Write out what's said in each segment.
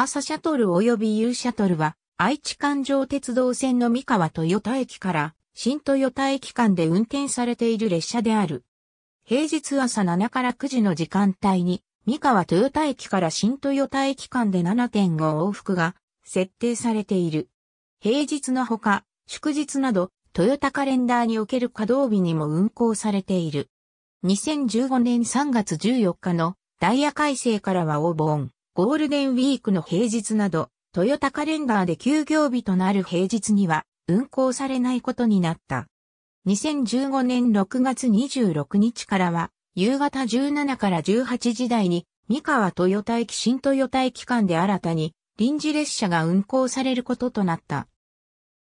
朝シャトル及び夕シャトルは、愛知環状鉄道線の三河豊田駅から新豊田駅間で運転されている列車である。平日朝7から9時の時間帯に、三河豊田駅から新豊田駅間で7.5往復が設定されている。平日のほか、祝日など、豊田カレンダーにおける稼働日にも運行されている。2015年3月14日のダイヤ改正からはお盆。ゴールデンウィークの平日など、トヨタカレンダーで休業日となる平日には運行されないことになった。2015年6月26日からは、夕方17から18時台に、三河トヨタ駅新トヨタ駅間で新たに臨時列車が運行されることとなった。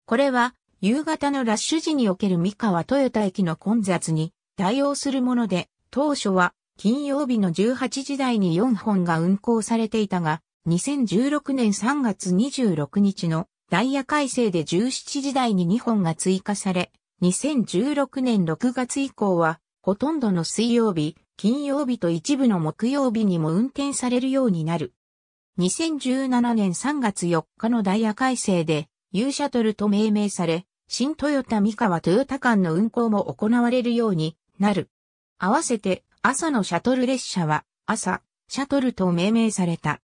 これは、夕方のラッシュ時における三河トヨタ駅の混雑に対応するもので、当初は金曜日の18時台に4本が運行されていたが、2016年3月26日のダイヤ改正で17時台に2本が追加され、2016年6月以降は、ほとんどの水曜日、金曜日と一部の木曜日にも運転されるようになる。2017年3月4日のダイヤ改正で、U シャトルと命名され、新トヨタ三河トヨタ間の運行も行われるようになる。合わせて朝のシャトル列車は朝、シャトルと命名された。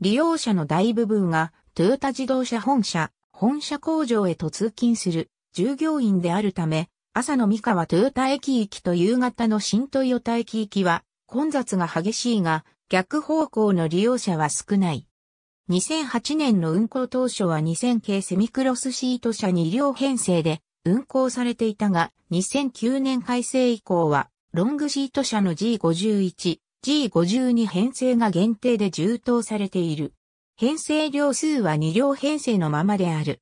利用者の大部分がトヨタ自動車本社、本社工場へと通勤する従業員であるため、朝の三河トヨタ駅行きと夕方の新トヨタ駅行きは混雑が激しいが逆方向の利用者は少ない。2008年の運行当初は2000系セミクロスシート車2両編成で運行されていたが2009年改正以降はロングシート車の G51、G52 編成が限定で充当されている。編成量数は2両編成のままである。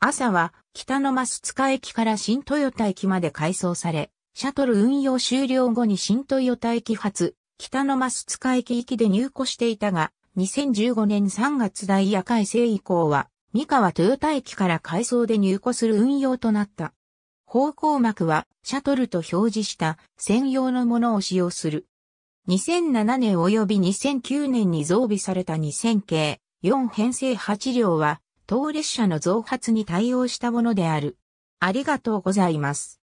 朝は北のマス塚駅から新豊田駅まで改装され、シャトル運用終了後に新豊田駅発、北のマス塚駅行きで入庫していたが、2015年3月ダイヤ改正以降は、三河豊田駅から改装で入庫する運用となった。方向幕はシャトルと表示した専用のものを使用する。2007年及び2009年に増備された2000系4編成8両は当列車の増発に対応したものである。ありがとうございます。